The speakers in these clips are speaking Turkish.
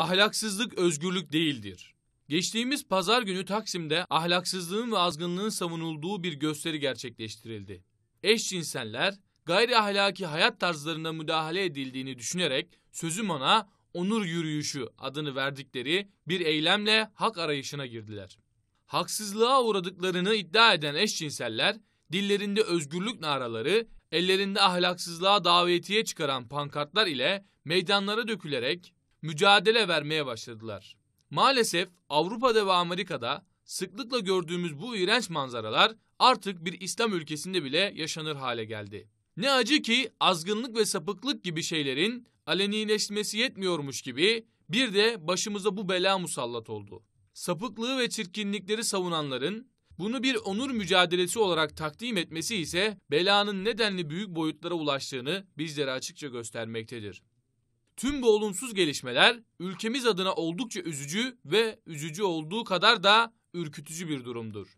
Ahlaksızlık özgürlük değildir. Geçtiğimiz pazar günü Taksim'de ahlaksızlığın ve azgınlığın savunulduğu bir gösteri gerçekleştirildi. Eşcinseller gayri ahlaki hayat tarzlarına müdahale edildiğini düşünerek sözüm ona onur yürüyüşü adını verdikleri bir eylemle hak arayışına girdiler. Haksızlığa uğradıklarını iddia eden eşcinseller dillerinde özgürlük naraları, ellerinde ahlaksızlığa davetiye çıkaran pankartlar ile meydanlara dökülerek mücadele vermeye başladılar. Maalesef Avrupa'da ve Amerika'da sıklıkla gördüğümüz bu iğrenç manzaralar artık bir İslam ülkesinde bile yaşanır hale geldi. Ne acı ki azgınlık ve sapıklık gibi şeylerin alenileşmesi yetmiyormuş gibi bir de başımıza bu bela musallat oldu. Sapıklığı ve çirkinlikleri savunanların bunu bir onur mücadelesi olarak takdim etmesi ise belanın nedenli büyük boyutlara ulaştığını bizlere açıkça göstermektedir. Tüm bu olumsuz gelişmeler ülkemiz adına oldukça üzücü ve üzücü olduğu kadar da ürkütücü bir durumdur.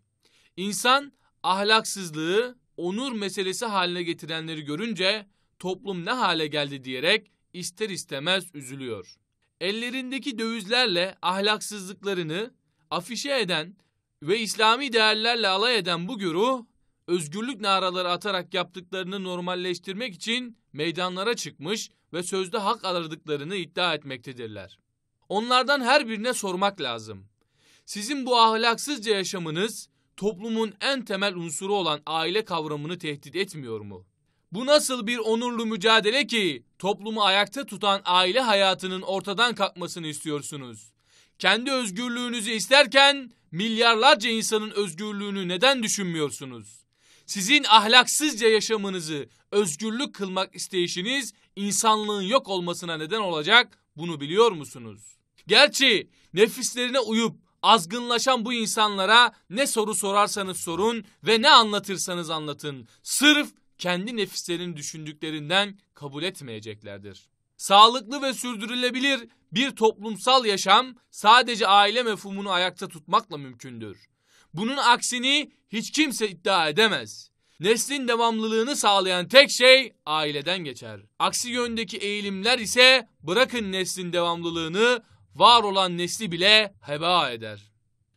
İnsan ahlaksızlığı onur meselesi haline getirenleri görünce toplum ne hale geldi diyerek ister istemez üzülüyor. Ellerindeki dövizlerle ahlaksızlıklarını afişe eden ve İslami değerlerle alay eden bu güruh özgürlük naraları atarak yaptıklarını normalleştirmek için meydanlara çıkmış ve sözde hak aradıklarını iddia etmektedirler. Onlardan her birine sormak lazım. Sizin bu ahlaksızca yaşamınız toplumun en temel unsuru olan aile kavramını tehdit etmiyor mu? Bu nasıl bir onurlu mücadele ki toplumu ayakta tutan aile hayatının ortadan kalkmasını istiyorsunuz? Kendi özgürlüğünüzü isterken milyarlarca insanın özgürlüğünü neden düşünmüyorsunuz? Sizin ahlaksızca yaşamınızı özgürlük kılmak isteyişiniz insanlığın yok olmasına neden olacak bunu biliyor musunuz? Gerçi nefislerine uyup azgınlaşan bu insanlara ne soru sorarsanız sorun ve ne anlatırsanız anlatın. Sırf kendi nefislerini düşündüklerinden kabul etmeyeceklerdir. Sağlıklı ve sürdürülebilir bir toplumsal yaşam sadece aile mefhumunu ayakta tutmakla mümkündür. Bunun aksini hiç kimse iddia edemez. Neslin devamlılığını sağlayan tek şey aileden geçer. Aksi yöndeki eğilimler ise bırakın neslin devamlılığını, var olan nesli bile heba eder.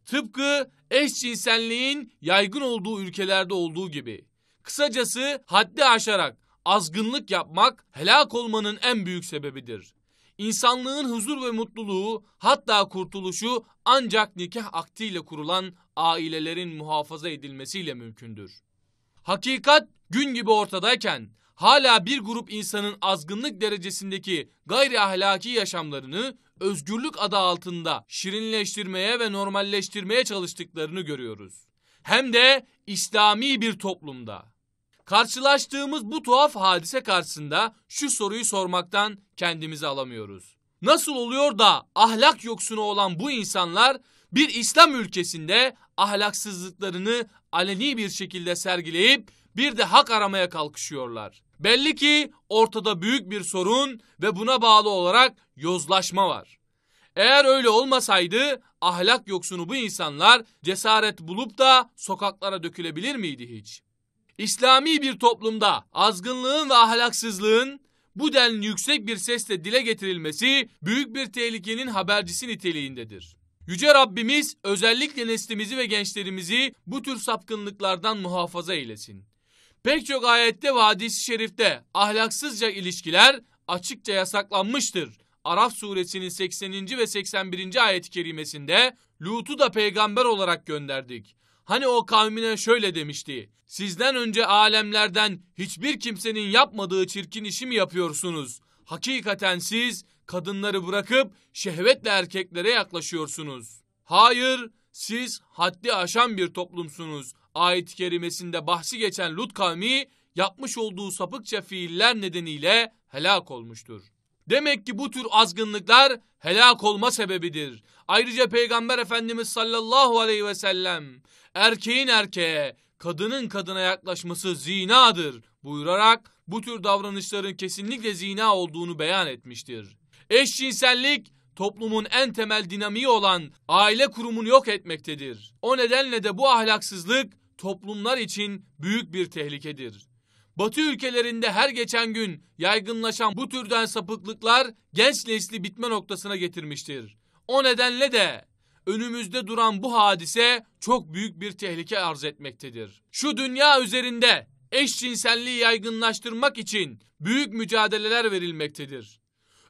Tıpkı eşcinselliğin yaygın olduğu ülkelerde olduğu gibi. Kısacası haddi aşarak azgınlık yapmak helak olmanın en büyük sebebidir. İnsanlığın huzur ve mutluluğu hatta kurtuluşu ancak nikah aktiyle kurulan ailelerin muhafaza edilmesiyle mümkündür. Hakikat gün gibi ortadayken hala bir grup insanın azgınlık derecesindeki gayri ahlaki yaşamlarını özgürlük adı altında şirinleştirmeye ve normalleştirmeye çalıştıklarını görüyoruz. Hem de İslami bir toplumda. Karşılaştığımız bu tuhaf hadise karşısında şu soruyu sormaktan kendimizi alamıyoruz. Nasıl oluyor da ahlak yoksunu olan bu insanlar bir İslam ülkesinde ahlaksızlıklarını aleni bir şekilde sergileyip bir de hak aramaya kalkışıyorlar. Belli ki ortada büyük bir sorun ve buna bağlı olarak yozlaşma var. Eğer öyle olmasaydı ahlak yoksunu bu insanlar cesaret bulup da sokaklara dökülebilir miydi hiç? İslami bir toplumda azgınlığın ve ahlaksızlığın bu denli yüksek bir sesle dile getirilmesi büyük bir tehlikenin habercisi niteliğindedir. Yüce Rabbimiz özellikle neslimizi ve gençlerimizi bu tür sapkınlıklardan muhafaza eylesin. Pek çok ayette ve hadisi şerifte ahlaksızca ilişkiler açıkça yasaklanmıştır. Araf suresinin 80. ve 81. ayet-i kerimesinde Lut'u da peygamber olarak gönderdik. Hani o kavmine şöyle demişti. Sizden önce alemlerden hiçbir kimsenin yapmadığı çirkin işi mi yapıyorsunuz? Hakikaten siz kadınları bırakıp şehvetle erkeklere yaklaşıyorsunuz. Hayır, siz haddi aşan bir toplumsunuz. Ayet-i kerimesinde bahsi geçen Lut kavmi yapmış olduğu sapıkça fiiller nedeniyle helak olmuştur. Demek ki bu tür azgınlıklar helak olma sebebidir. Ayrıca Peygamber Efendimiz sallallahu aleyhi ve sellem erkeğin erkeğe, kadının kadına yaklaşması zinadır buyurarak bu tür davranışların kesinlikle zina olduğunu beyan etmiştir. Eşcinsellik toplumun en temel dinamiği olan aile kurumunu yok etmektedir. O nedenle de bu ahlaksızlık toplumlar için büyük bir tehlikedir. Batı ülkelerinde her geçen gün yaygınlaşan bu türden sapıklıklar genç nesli bitme noktasına getirmiştir. O nedenle de önümüzde duran bu hadise çok büyük bir tehlike arz etmektedir. Şu dünya üzerinde eşcinselliği yaygınlaştırmak için büyük mücadeleler verilmektedir.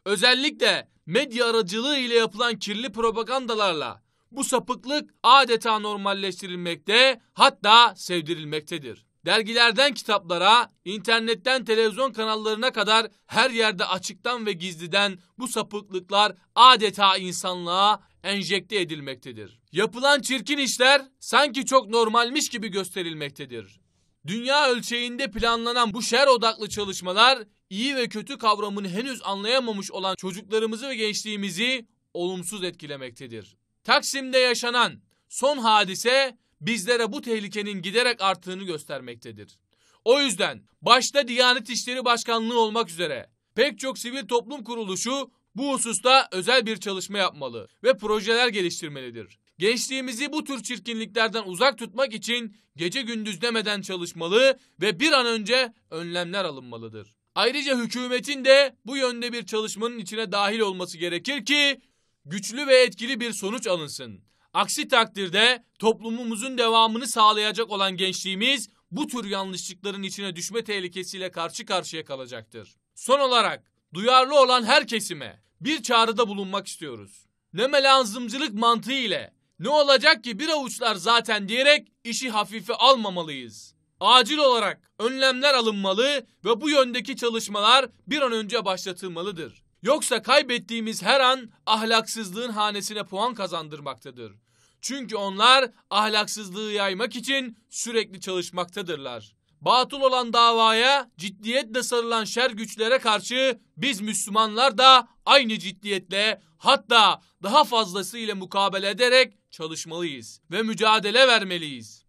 Özellikle medya aracılığı ile yapılan kirli propagandalarla bu sapıklık adeta normalleştirilmekte hatta sevdirilmektedir. Dergilerden kitaplara, internetten televizyon kanallarına kadar her yerde açıktan ve gizliden bu sapıklıklar adeta insanlığa enjekte edilmektedir. Yapılan çirkin işler sanki çok normalmiş gibi gösterilmektedir. Dünya ölçeğinde planlanan bu şer odaklı çalışmalar iyi ve kötü kavramını henüz anlayamamış olan çocuklarımızı ve gençliğimizi olumsuz etkilemektedir. Taksim'de yaşanan son hadise bizlere bu tehlikenin giderek arttığını göstermektedir. O yüzden başta Diyanet İşleri Başkanlığı olmak üzere pek çok sivil toplum kuruluşu bu hususta özel bir çalışma yapmalı ve projeler geliştirmelidir. Gençliğimizi bu tür çirkinliklerden uzak tutmak için gece gündüz demeden çalışmalı ve bir an önce önlemler alınmalıdır. Ayrıca hükümetin de bu yönde bir çalışmanın içine dahil olması gerekir ki güçlü ve etkili bir sonuç alınsın. Aksi takdirde toplumumuzun devamını sağlayacak olan gençliğimiz bu tür yanlışlıkların içine düşme tehlikesiyle karşı karşıya kalacaktır. Son olarak duyarlı olan her kesime bir çağrıda bulunmak istiyoruz. Ne melanzımcılık mantığı ile ne olacak ki bir avuçlar zaten diyerek işi hafife almamalıyız. Acil olarak önlemler alınmalı ve bu yöndeki çalışmalar bir an önce başlatılmalıdır. Yoksa kaybettiğimiz her an ahlaksızlığın hanesine puan kazandırmaktadır. Çünkü onlar ahlaksızlığı yaymak için sürekli çalışmaktadırlar. Batıl olan davaya ciddiyetle sarılan şer güçlere karşı biz Müslümanlar da aynı ciddiyetle hatta daha fazlasıyla mukabele ederek çalışmalıyız ve mücadele vermeliyiz.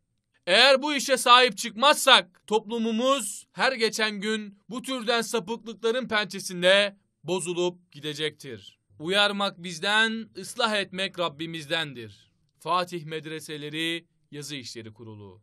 Eğer bu işe sahip çıkmazsak toplumumuz her geçen gün bu türden sapıklıkların pençesinde bozulup gidecektir. Uyarmak bizden, ıslah etmek Rabbimizdendir. Fatih Medreseleri Yazı İşleri Kurulu.